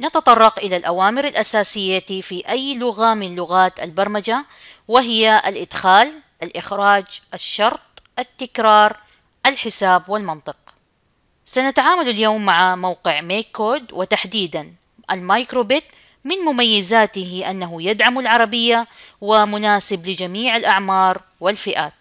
نتطرق إلى الأوامر الأساسية في أي لغة من لغات البرمجة وهي الإدخال، الإخراج، الشرط، التكرار، الحساب والمنطق. سنتعامل اليوم مع موقع ميك كود وتحديدا المايكروبيت من مميزاته أنه يدعم العربية ومناسب لجميع الأعمار والفئات.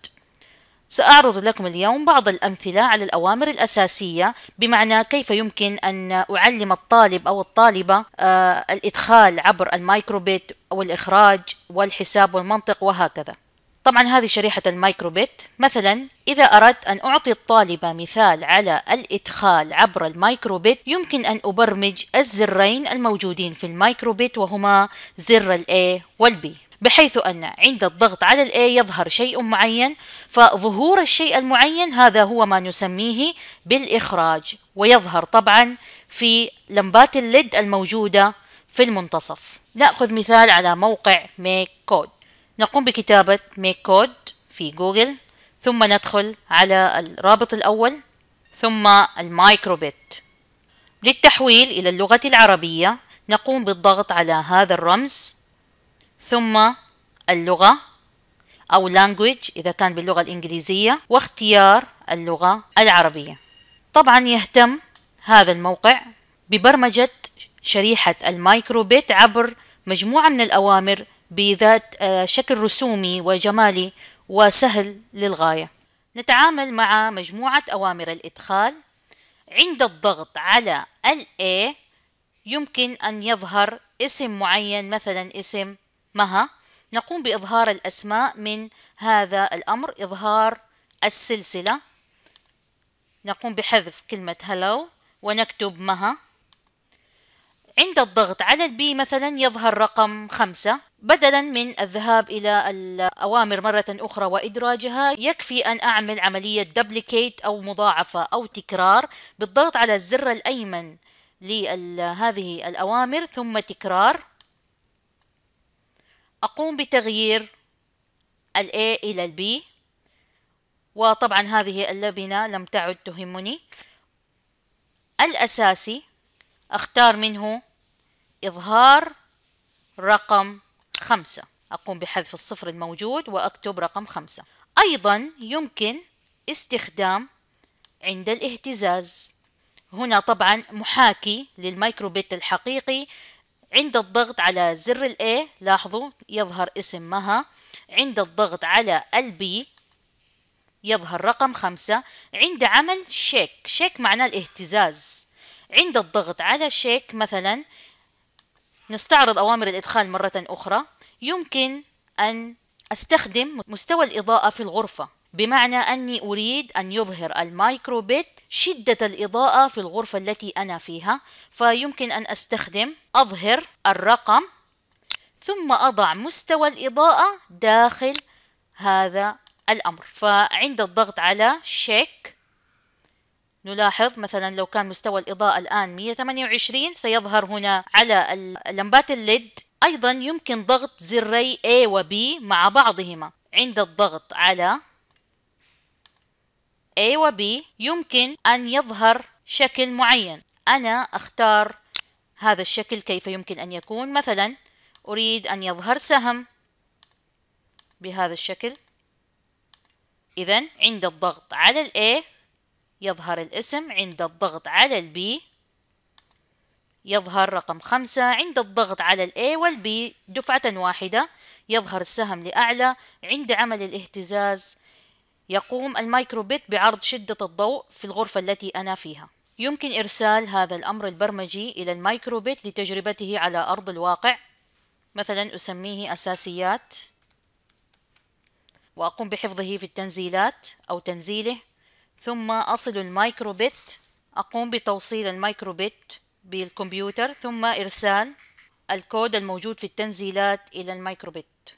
سأعرض لكم اليوم بعض الأمثلة على الأوامر الأساسية بمعنى كيف يمكن أن أعلم الطالب أو الطالبة آه، الإدخال عبر المايكروبيت والإخراج والحساب والمنطق وهكذا طبعا هذه شريحة المايكروبيت مثلا إذا أردت أن أعطي الطالبة مثال على الإدخال عبر المايكروبيت يمكن أن أبرمج الزرين الموجودين في المايكروبيت وهما زر الـ A والـ B بحيث أن عند الضغط على الـ A يظهر شيء معين فظهور الشيء المعين هذا هو ما نسميه بالإخراج ويظهر طبعا في لمبات الليد الموجودة في المنتصف نأخذ مثال على موقع Make Code نقوم بكتابة Make Code في جوجل ثم ندخل على الرابط الأول ثم المايكروبيت للتحويل إلى اللغة العربية نقوم بالضغط على هذا الرمز ثم اللغة أو language إذا كان باللغة الإنجليزية واختيار اللغة العربية طبعا يهتم هذا الموقع ببرمجة شريحة المايكروبيت عبر مجموعة من الأوامر بذات آه، شكل رسومي وجمالي وسهل للغاية نتعامل مع مجموعة أوامر الإدخال عند الضغط على الـ A يمكن أن يظهر اسم معين مثلا اسم مها نقوم بإظهار الأسماء من هذا الأمر إظهار السلسلة نقوم بحذف كلمة hello ونكتب مها عند الضغط على البي مثلا يظهر رقم خمسة بدلا من الذهاب إلى الأوامر مرة أخرى وإدراجها يكفي أن أعمل عملية دبليكيت أو مضاعفة أو تكرار بالضغط على الزر الأيمن لهذه الأوامر ثم تكرار أقوم بتغيير ال A إلى ال B وطبعا هذه اللبنة لم تعد تهمني الأساسي أختار منه إظهار رقم خمسة أقوم بحذف الصفر الموجود وأكتب رقم خمسة أيضا يمكن استخدام عند الاهتزاز هنا طبعا محاكي للميكروبيت الحقيقي عند الضغط على زر ال A لاحظوا يظهر اسم مها عند الضغط على ال B يظهر رقم خمسة عند عمل شيك شيك معناه الاهتزاز عند الضغط على شيك مثلا نستعرض أوامر الإدخال مرة أخرى يمكن أن أستخدم مستوى الإضاءة في الغرفة بمعنى أني أريد أن يظهر المايكروبيت شدة الإضاءة في الغرفة التي أنا فيها فيمكن أن أستخدم أظهر الرقم ثم أضع مستوى الإضاءة داخل هذا الأمر فعند الضغط على شيك نلاحظ مثلا لو كان مستوى الإضاءة الآن 128 سيظهر هنا على لمبات الليد أيضا يمكن ضغط زري A و B مع بعضهما عند الضغط على A و B يمكن أن يظهر شكل معين أنا أختار هذا الشكل كيف يمكن أن يكون مثلا أريد أن يظهر سهم بهذا الشكل إذا عند الضغط على ال A يظهر الاسم عند الضغط على ال B يظهر رقم خمسة عند الضغط على ال A وال B دفعة واحدة يظهر السهم لأعلى عند عمل الاهتزاز يقوم الميكروبيت بعرض شدة الضوء في الغرفة التي أنا فيها يمكن إرسال هذا الأمر البرمجي إلى الميكروبيت لتجربته على أرض الواقع مثلا أسميه أساسيات وأقوم بحفظه في التنزيلات أو تنزيله ثم أصل الميكروبيت أقوم بتوصيل الميكروبيت بالكمبيوتر ثم إرسال الكود الموجود في التنزيلات إلى الميكروبيت